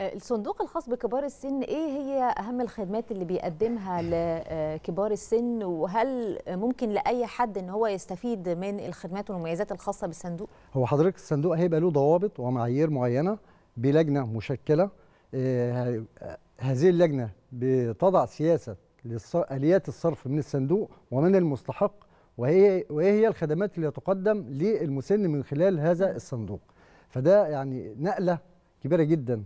الصندوق الخاص بكبار السن ايه هي اهم الخدمات اللي بيقدمها لكبار السن وهل ممكن لاي حد ان هو يستفيد من الخدمات والمميزات الخاصه بالصندوق هو حضرتك الصندوق هيبقى له ضوابط ومعايير معينه بلجنه مشكله آه، هذه اللجنه بتضع سياسه اليات الصرف من الصندوق ومن المستحق وهي وايه هي الخدمات اللي تقدم للمسن من خلال هذا الصندوق فده يعني نقله كبيره جدا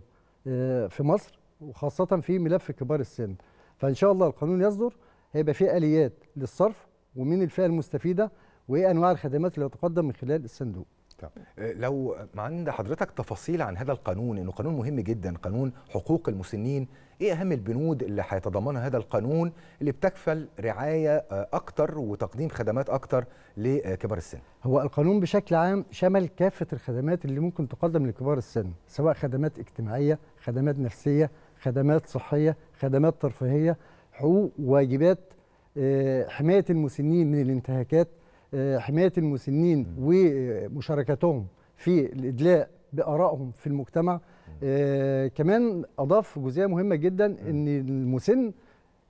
آه، في مصر وخاصه في ملف كبار السن فان شاء الله القانون يصدر هيبقى فيه اليات للصرف ومين الفئه المستفيده وايه انواع الخدمات اللي هتقدم من خلال الصندوق طب. آه، لو عند حضرتك تفاصيل عن هذا القانون انه قانون مهم جدا قانون حقوق المسنين ايه اهم البنود اللي هيتضمنها هذا القانون اللي بتكفل رعايه آه، اكتر وتقديم خدمات اكتر لكبار السن هو القانون بشكل عام شمل كافه الخدمات اللي ممكن تقدم لكبار السن سواء خدمات اجتماعيه خدمات نفسيه خدمات صحيه خدمات ترفيهيه حقوق وواجبات آه، حمايه المسنين من الانتهاكات آه، حمايه المسنين ومشاركتهم في الادلاء بارائهم في المجتمع آه، كمان اضاف جزئيه مهمه جدا ان المسن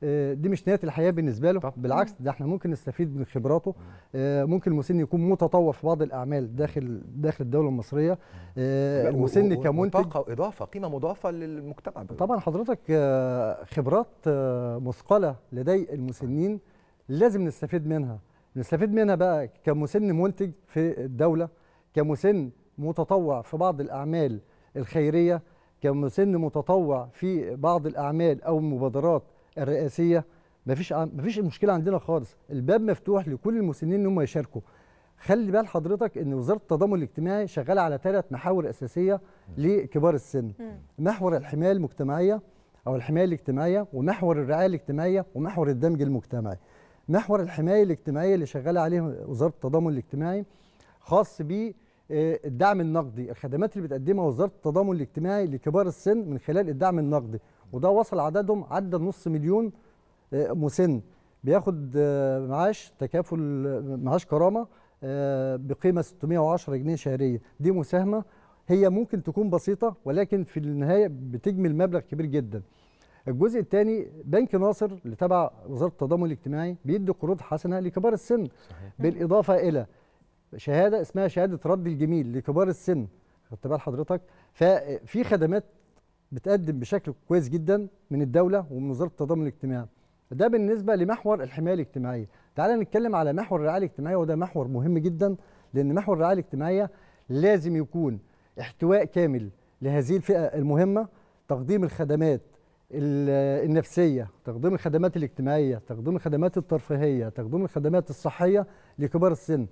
آه، دي مش نهايه الحياه بالنسبه له بالعكس ده احنا ممكن نستفيد من خبراته ممكن المسن يكون متطوع في بعض الاعمال داخل داخل الدوله المصريه المسن كمنتج طاقه اضافه قيمه مضافه للمجتمع طبعا حضرتك خبرات مثقله لدي المسنين لازم نستفيد منها نستفيد منها بقى كمسن منتج في الدوله كمسن متطوع في بعض الاعمال الخيريه كمسن متطوع في بعض الاعمال او المبادرات الرئاسيه مفيش مفيش مشكله عندنا خالص الباب مفتوح لكل المسنين ان هم يشاركوا خلي بال حضرتك ان وزاره التضامن الاجتماعي شغاله على ثلاث محاور اساسيه لكبار السن محور الحمايه المجتمعيه او الحمايه الاجتماعيه ومحور الرعايه الاجتماعيه ومحور الدمج المجتمعي محور الحمايه الاجتماعيه اللي شغاله عليه وزاره التضامن الاجتماعي خاص ب آه، الدعم النقدي الخدمات اللي بتقدمها وزاره التضامن الاجتماعي لكبار السن من خلال الدعم النقدي وده وصل عددهم عدى نص مليون آه، مسن بياخد آه، معاش تكافل معاش كرامه بقيمه 610 جنيه شهريه دي مساهمه هي ممكن تكون بسيطه ولكن في النهايه بتجمل مبلغ كبير جدا الجزء الثاني بنك ناصر اللي تبع وزاره التضامن الاجتماعي بيدي قروض حسنه لكبار السن صحيح. بالاضافه الى شهاده اسمها شهاده رد الجميل لكبار السن خدت بال حضرتك ففي خدمات بتقدم بشكل كويس جدا من الدوله ومن وزاره التضامن الاجتماعي ده بالنسبه لمحور الحمايه الاجتماعيه تعال نتكلم على محور الرعايه الاجتماعيه وده محور مهم جدا لان محور الرعايه الاجتماعيه لازم يكون احتواء كامل لهذه الفئه المهمه تقديم الخدمات النفسيه تقديم الخدمات الاجتماعيه تقديم الخدمات الترفيهيه تقديم الخدمات الصحيه لكبار السن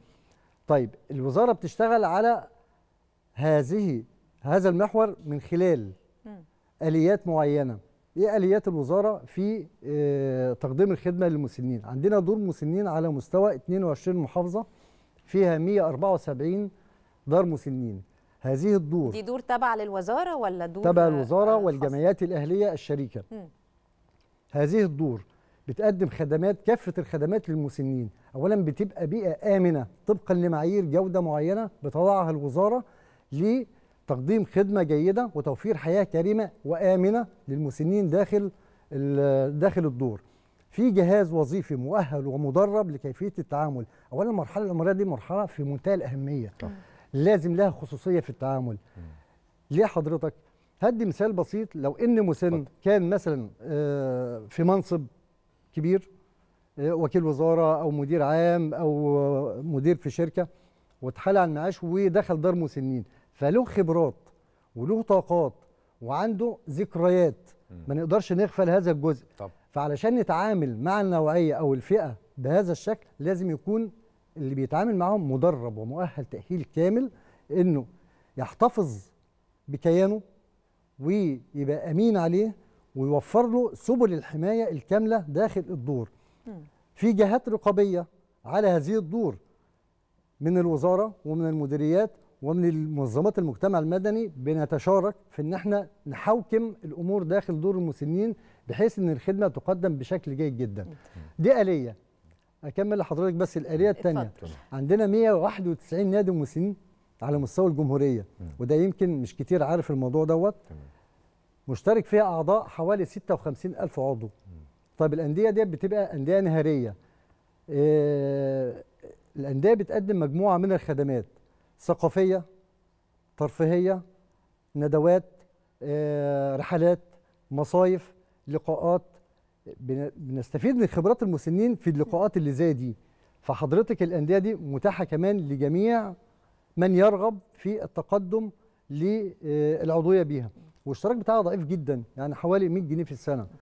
طيب الوزاره بتشتغل على هذه هذا المحور من خلال اليات معينه ايه اليات الوزاره في آه، تقديم الخدمه للمسنين عندنا دور مسنين على مستوى 22 محافظه فيها 174 دار مسنين هذه الدور دي دور تابعه للوزاره ولا دور تابعه للوزاره والجمعيات الاهليه الشريكه مم. هذه الدور بتقدم خدمات كافه الخدمات للمسنين اولا بتبقى بيئه امنه طبقا لمعايير جوده معينه بتضعها الوزاره لتقديم خدمه جيده وتوفير حياه كريمه وامنه للمسنين داخل داخل الدور في جهاز وظيفي مؤهل ومدرب لكيفيه التعامل اولا المرحله العمريه دي مرحله في منتهى الاهميه لازم لها خصوصيه في التعامل ليه حضرتك هدي مثال بسيط لو ان مسن كان مثلا آه، في منصب كبير آه، وكيل وزاره او مدير عام او مدير في شركه واتحال عن معاش ودخل دار مسنين فله خبرات وله طاقات وعنده ذكريات ما نقدرش نغفل هذا الجزء طب. فعلشان نتعامل مع النوعيه او الفئه بهذا الشكل لازم يكون اللي بيتعامل معاهم مدرب ومؤهل تأهيل كامل إنه يحتفظ بكيانه ويبقى أمين عليه ويوفر له سبل الحماية الكاملة داخل الدور في جهات رقابية على هذه الدور من الوزارة ومن المديريات ومن المنظمات المجتمع المدني بنتشارك في ان احنا نحوكم الامور داخل دور المسنين بحيث ان الخدمه تقدم بشكل جيد جدا. دي اليه اكمل لحضرتك بس الاليه الثانيه عندنا 191 نادي مسنين على مستوى الجمهوريه وده يمكن مش كتير عارف الموضوع دوت مشترك فيها اعضاء حوالي 56 الف عضو م. طيب الانديه ديت بتبقى انديه نهاريه إيه الانديه بتقدم مجموعه من الخدمات ثقافيه ترفيهيه ندوات إيه رحلات مصايف لقاءات بنستفيد من خبرات المسنين في اللقاءات اللي زي دي فحضرتك الانديه دي متاحه كمان لجميع من يرغب في التقدم للعضويه بيها والاشتراك بتاعها ضعيف جدا يعني حوالي 100 جنيه في السنه